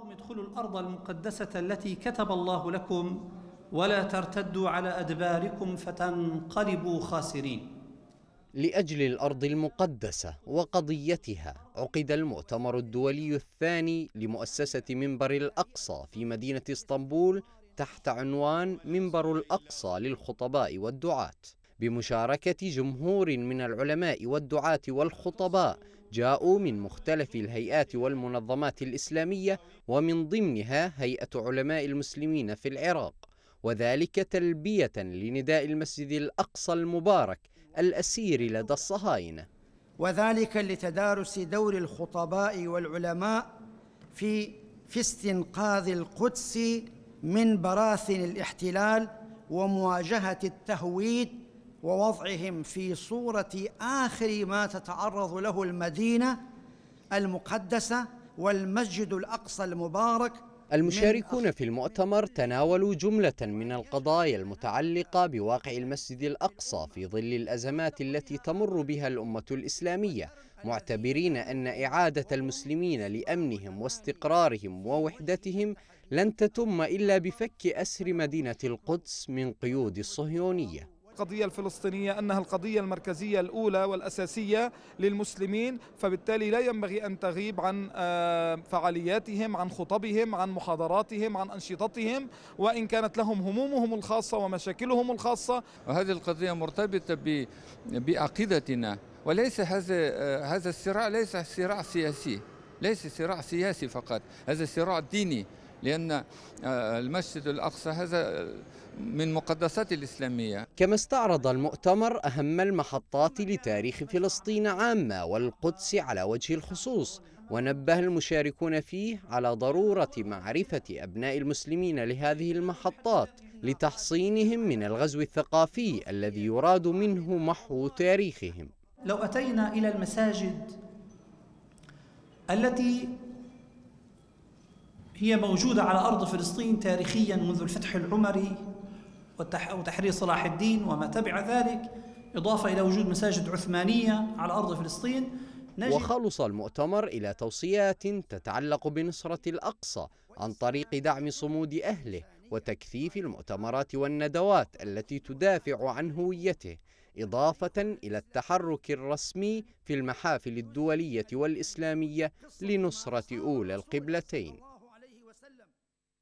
ادخلوا الأرض المقدسة التي كتب الله لكم ولا ترتدوا على أدباركم فتنقلبوا خاسرين لأجل الأرض المقدسة وقضيتها عقد المؤتمر الدولي الثاني لمؤسسة منبر الأقصى في مدينة اسطنبول تحت عنوان منبر الأقصى للخطباء والدعاة بمشاركة جمهور من العلماء والدعاة والخطباء جاءوا من مختلف الهيئات والمنظمات الإسلامية ومن ضمنها هيئة علماء المسلمين في العراق وذلك تلبية لنداء المسجد الأقصى المبارك الأسير لدى الصهاينة وذلك لتدارس دور الخطباء والعلماء في في استنقاذ القدس من براثن الاحتلال ومواجهة التهويد ووضعهم في صوره اخر ما تتعرض له المدينه المقدسه والمسجد الاقصى المبارك المشاركون في المؤتمر تناولوا جملة من القضايا المتعلقة بواقع المسجد الأقصى في ظل الأزمات التي تمر بها الأمة الإسلامية معتبرين أن إعادة المسلمين لأمنهم واستقرارهم ووحدتهم لن تتم إلا بفك أسر مدينة القدس من قيود الصهيونية القضية الفلسطينية أنها القضية المركزية الأولى والأساسية للمسلمين فبالتالي لا ينبغي أن تغيب عن آه، فعالياتهم عن خطبهم عن محاضراتهم عن أنشطتهم وإن كانت لهم همومهم الخاصة ومشاكلهم الخاصة وهذه القضية مرتبطة بعقيدتنا وليس هذا آه، هذا الصراع ليس صراع سياسي ليس صراع سياسي فقط هذا صراع ديني لأن آه، المسجد الأقصى هذا من مقدسات الإسلامية كما استعرض المؤتمر أهم المحطات لتاريخ فلسطين عامة والقدس على وجه الخصوص ونبه المشاركون فيه على ضرورة معرفة أبناء المسلمين لهذه المحطات لتحصينهم من الغزو الثقافي الذي يراد منه محو تاريخهم لو أتينا إلى المساجد التي هي موجودة على أرض فلسطين تاريخيا منذ الفتح العمري وتحرير صلاح الدين وما تبع ذلك إضافة إلى وجود مساجد عثمانية على أرض فلسطين وخلص المؤتمر إلى توصيات تتعلق بنصرة الأقصى عن طريق دعم صمود أهله وتكثيف المؤتمرات والندوات التي تدافع عن هويته إضافة إلى التحرك الرسمي في المحافل الدولية والإسلامية لنصرة أولى القبلتين